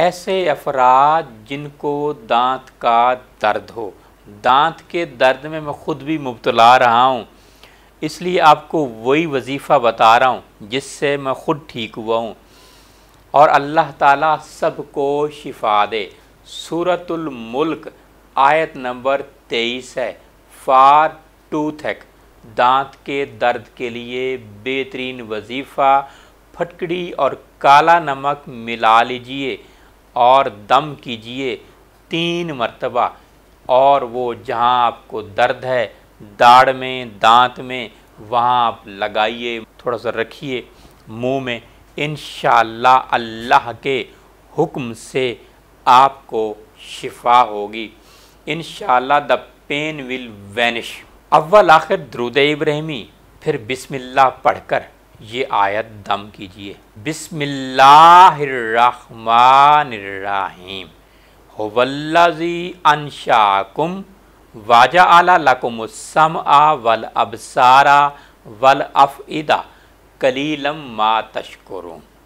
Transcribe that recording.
ایسے افراد جن کو دانت کا درد ہو دانت کے درد میں میں خود بھی مبتلا رہا ہوں اس لیے آپ کو وہی وظیفہ بتا رہا ہوں جس سے میں خود ٹھیک ہوا ہوں اور اللہ تعالیٰ سب کو شفا دے صورت الملک آیت نمبر تیئیس ہے فار ٹوتھیک دانت کے درد کے لیے بہترین وظیفہ پھٹکڑی اور کالا نمک ملا لیجئے اور دم کیجئے تین مرتبہ اور وہ جہاں آپ کو درد ہے داڑ میں دانت میں وہاں آپ لگائیے تھوڑا سا رکھیے منہ میں انشاءاللہ اللہ کے حکم سے آپ کو شفا ہوگی انشاءاللہ دا پین ول وینش اول آخر درود ابراہیمی پھر بسم اللہ پڑھ کر یہ آیت دم کیجئے بسم اللہ الرحمن ہو زی انشاکم واجہ اعلی لکم السم آ والافئدہ کلیلم ما تشکرون